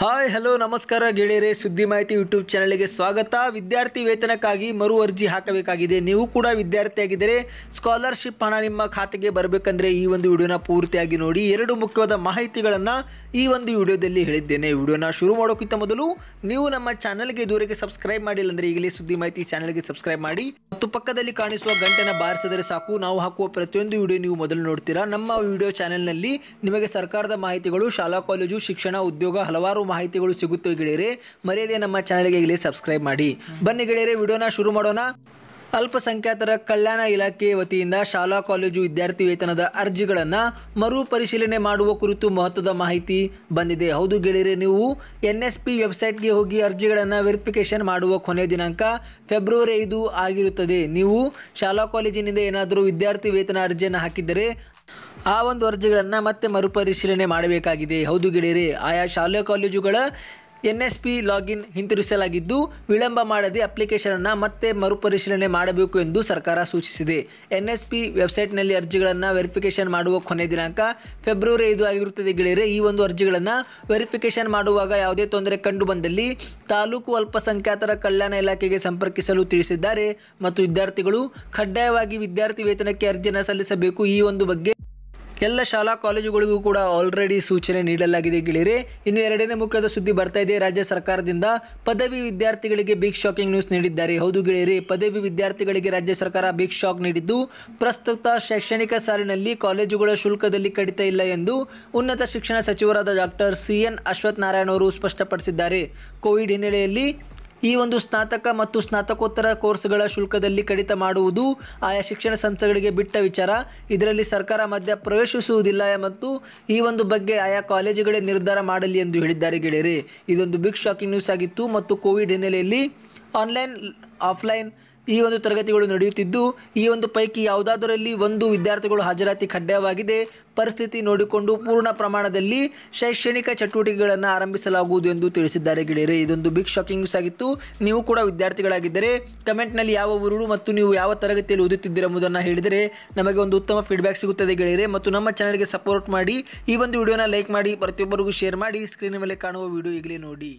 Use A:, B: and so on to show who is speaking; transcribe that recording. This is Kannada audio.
A: ಹಾಯ್ ಹಲೋ ನಮಸ್ಕಾರ ಗೆಳೆಯರೇ ಸುದ್ದಿ ಮಾಹಿತಿ ಯೂಟ್ಯೂಬ್ ಚಾನಲ್ಗೆ ಸ್ವಾಗತ ವಿದ್ಯಾರ್ಥಿ ವೇತನಕ್ಕಾಗಿ ಮರು ಅರ್ಜಿ ಹಾಕಬೇಕಾಗಿದೆ ನೀವು ಕೂಡ ವಿದ್ಯಾರ್ಥಿಯಾಗಿದ್ದರೆ ಸ್ಕಾಲರ್ಶಿಪ್ ಹಣ ನಿಮ್ಮ ಖಾತೆಗೆ ಬರಬೇಕಂದ್ರೆ ಈ ಒಂದು ವಿಡಿಯೋನ ಪೂರ್ತಿಯಾಗಿ ನೋಡಿ ಎರಡು ಮುಖ್ಯವಾದ ಮಾಹಿತಿಗಳನ್ನು ಈ ಒಂದು ವಿಡಿಯೋದಲ್ಲಿ ಹೇಳಿದ್ದೇನೆ ವಿಡಿಯೋನ ಶುರು ಮಾಡೋಕ್ಕಿಂತ ಮೊದಲು ನೀವು ನಮ್ಮ ಚಾನಲ್ಗೆ ದೂರಕ್ಕೆ ಸಬ್ಸ್ಕ್ರೈಬ್ ಮಾಡಿಲ್ಲ ಅಂದರೆ ಈಗಲೇ ಸುದ್ದಿ ಮಾಹಿತಿ ಚಾನಲ್ಗೆ ಸಬ್ಸ್ಕ್ರೈಬ್ ಮಾಡಿ ಮತ್ತು ಪಕ್ಕದಲ್ಲಿ ಕಾಣಿಸುವ ಗಂಟೆನ ಬಾರಿಸಿದರೆ ಸಾಕು ನಾವು ಹಾಕುವ ಪ್ರತಿಯೊಂದು ವಿಡಿಯೋ ನೀವು ಮೊದಲು ನೋಡ್ತೀರಾ ನಮ್ಮ ವಿಡಿಯೋ ಚಾನೆಲ್ನಲ್ಲಿ ನಿಮಗೆ ಸರ್ಕಾರದ ಮಾಹಿತಿಗಳು ಶಾಲಾ ಕಾಲೇಜು ಶಿಕ್ಷಣ ಉದ್ಯೋಗ ಹಲವಾರು ಮಾಹಿತಿಗಳು ಸಿಗುತ್ತೆ ಗೆಳೆಯರೆ ಮರೆಯದೆ ನಮ್ಮ ಚಾನಲ್ಗೆ ಇಲ್ಲಿ ಸಬ್ಸ್ಕ್ರೈಬ್ ಮಾಡಿ ಬನ್ನಿ ಗೆಳೆಯರೆ ವಿಡಿಯೋನ ಶುರು ಮಾಡೋಣ ಅಲ್ಪಸಂಖ್ಯಾತರ ಕಲ್ಯಾಣ ಇಲಾಖೆ ವತಿಯಿಂದ ಶಾಲಾ ಕಾಲೇಜು ವಿದ್ಯಾರ್ಥಿ ವೇತನದ ಅರ್ಜಿಗಳನ್ನು ಮರುಪರಿಶೀಲನೆ ಮಾಡುವ ಕುರಿತು ಮಹತ್ವದ ಮಾಹಿತಿ ಬಂದಿದೆ ಹೌದು ಗೆಳೆಯರೆ ನೀವು ಎನ್ ಎಸ್ ಪಿ ವೆಬ್ಸೈಟ್ಗೆ ಹೋಗಿ ಅರ್ಜಿಗಳನ್ನು ವೆರಿಫಿಕೇಷನ್ ಮಾಡುವ ಕೊನೆ ದಿನಾಂಕ ಫೆಬ್ರವರಿ ಐದು ಆಗಿರುತ್ತದೆ ನೀವು ಶಾಲಾ ಕಾಲೇಜಿನಿಂದ ಏನಾದರೂ ವಿದ್ಯಾರ್ಥಿ ವೇತನ ಅರ್ಜಿಯನ್ನು ಹಾಕಿದ್ದರೆ ಆ ಒಂದು ಅರ್ಜಿಗಳನ್ನು ಮತ್ತೆ ಮರುಪರಿಶೀಲನೆ ಮಾಡಬೇಕಾಗಿದೆ ಹೌದು ಗೆಳೆಯರೆ ಆಯಾ ಶಾಲೆ ಕಾಲೇಜುಗಳ ಎನ್ ಎಸ್ ಪಿ ಲಾಗಿನ್ ಹಿಂತಿರುಗಿಸಲಾಗಿದ್ದು ವಿಳಂಬ ಮಾಡದೆ ಅಪ್ಲಿಕೇಶನನ್ನು ಮತ್ತೆ ಮರುಪರಿಶೀಲನೆ ಮಾಡಬೇಕು ಎಂದು ಸರ್ಕಾರ ಸೂಚಿಸಿದೆ ಎನ್ ಎಸ್ ಪಿ ವೆಬ್ಸೈಟ್ನಲ್ಲಿ ಅರ್ಜಿಗಳನ್ನು ವೆರಿಫಿಕೇಷನ್ ಮಾಡುವ ಕೊನೆ ದಿನಾಂಕ ಫೆಬ್ರವರಿ ಐದು ಆಗಿರುತ್ತದೆ ಗೆಳೆಯರೆ ಈ ಒಂದು ಅರ್ಜಿಗಳನ್ನು ವೆರಿಫಿಕೇಷನ್ ಮಾಡುವಾಗ ಯಾವುದೇ ತೊಂದರೆ ಕಂಡು ಬಂದಲ್ಲಿ ತಾಲೂಕು ಅಲ್ಪಸಂಖ್ಯಾತರ ಕಲ್ಯಾಣ ಇಲಾಖೆಗೆ ಸಂಪರ್ಕಿಸಲು ತಿಳಿಸಿದ್ದಾರೆ ಮತ್ತು ವಿದ್ಯಾರ್ಥಿಗಳು ಕಡ್ಡಾಯವಾಗಿ ವಿದ್ಯಾರ್ಥಿ ವೇತನಕ್ಕೆ ಅರ್ಜಿಯನ್ನು ಸಲ್ಲಿಸಬೇಕು ಈ ಒಂದು ಬಗ್ಗೆ ಎಲ್ಲ ಶಾಲಾ ಕಾಲೇಜುಗಳಿಗೂ ಕೂಡ ಆಲ್ರೆಡಿ ಸೂಚನೆ ನೀಡಲಾಗಿದೆ ಗೆಳೆಯರೆ ಇನ್ನು ಎರಡನೇ ಮುಖ್ಯದ ಸುದ್ದಿ ಬರ್ತಾ ಇದೆ ರಾಜ್ಯ ಸರ್ಕಾರದಿಂದ ಪದವಿ ವಿದ್ಯಾರ್ಥಿಗಳಿಗೆ ಬಿಗ್ ಶಾಕಿಂಗ್ ನ್ಯೂಸ್ ನೀಡಿದ್ದಾರೆ ಹೌದು ಗೆಳೆಯರೆ ಪದವಿ ವಿದ್ಯಾರ್ಥಿಗಳಿಗೆ ರಾಜ್ಯ ಸರ್ಕಾರ ಬಿಗ್ ಶಾಕ್ ನೀಡಿದ್ದು ಪ್ರಸ್ತುತ ಶೈಕ್ಷಣಿಕ ಸಾಲಿನಲ್ಲಿ ಕಾಲೇಜುಗಳ ಶುಲ್ಕದಲ್ಲಿ ಕಡಿತ ಇಲ್ಲ ಎಂದು ಉನ್ನತ ಶಿಕ್ಷಣ ಸಚಿವರಾದ doctor C N Ashwath Narayan ಅವರು ಸ್ಪಷ್ಟಪಡಿಸಿದ್ದಾರೆ ಕೋವಿಡ್ ಹಿನ್ನೆಲೆಯಲ್ಲಿ ಈ ಒಂದು ಸ್ನಾತಕ ಮತ್ತು ಸ್ನಾತಕೋತ್ತರ ಕೋರ್ಸ್ಗಳ ಶುಲ್ಕದಲ್ಲಿ ಕಡಿತ ಮಾಡುವುದು ಆಯಾ ಶಿಕ್ಷಣ ಸಂಸ್ಥೆಗಳಿಗೆ ಬಿಟ್ಟ ವಿಚಾರ ಇದರಲ್ಲಿ ಸರ್ಕಾರ ಮಧ್ಯ ಪ್ರವೇಶಿಸುವುದಿಲ್ಲ ಮತ್ತು ಈ ಒಂದು ಬಗ್ಗೆ ಆಯಾ ಕಾಲೇಜುಗಳೇ ನಿರ್ಧಾರ ಮಾಡಲಿ ಎಂದು ಹೇಳಿದ್ದಾರೆ ಗೆಳೆಯರೆ ಇದೊಂದು ಬಿಗ್ ಶಾಕಿಂಗ್ ನ್ಯೂಸ್ ಆಗಿತ್ತು ಮತ್ತು ಕೋವಿಡ್ ಹಿನ್ನೆಲೆಯಲ್ಲಿ ಆನ್ಲೈನ್ ಆಫ್ಲೈನ್ ಈ ಒಂದು ತರಗತಿಗಳು ನಡೆಯುತ್ತಿದ್ದು ಈ ಒಂದು ಪೈಕಿ ಯಾವುದಾದರಲ್ಲಿ ಒಂದು ವಿದ್ಯಾರ್ಥಿಗಳು ಹಾಜರಾತಿ ಕಡ್ಡಾಯವಾಗಿದೆ ಪರಿಸ್ಥಿತಿ ನೋಡಿಕೊಂಡು ಪೂರ್ಣ ಪ್ರಮಾಣದಲ್ಲಿ ಶೈಕ್ಷಣಿಕ ಚಟುವಟಿಕೆಗಳನ್ನು ಆರಂಭಿಸಲಾಗುವುದು ಎಂದು ತಿಳಿಸಿದ್ದಾರೆ ಗೆಳೆಯರೆ ಇದೊಂದು ಬಿಗ್ ಶಾಕಿಂಗ್ ನ್ಯೂಸ್ ಆಗಿತ್ತು ನೀವು ಕೂಡ ವಿದ್ಯಾರ್ಥಿಗಳಾಗಿದ್ದರೆ ಕಮೆಂಟ್ನಲ್ಲಿ ಯಾವ ಊರು ಮತ್ತು ನೀವು ಯಾವ ತರಗತಿಯಲ್ಲಿ ಓದುತ್ತಿದ್ದೀರ ಎಂಬುದನ್ನು ಹೇಳಿದರೆ ನಮಗೆ ಒಂದು ಉತ್ತಮ ಫೀಡ್ಬ್ಯಾಕ್ ಸಿಗುತ್ತದೆ ಗೆಳೆಯರೆ ಮತ್ತು ನಮ್ಮ ಚಾನಲ್ಗೆ ಸಪೋರ್ಟ್ ಮಾಡಿ ಈ ಒಂದು ವಿಡಿಯೋನ ಲೈಕ್ ಮಾಡಿ ಪ್ರತಿಯೊಬ್ಬರಿಗೂ ಶೇರ್ ಮಾಡಿ ಸ್ಕ್ರೀನ್ ಮೇಲೆ ಕಾಣುವ ವಿಡಿಯೋ ಈಗಲೇ ನೋಡಿ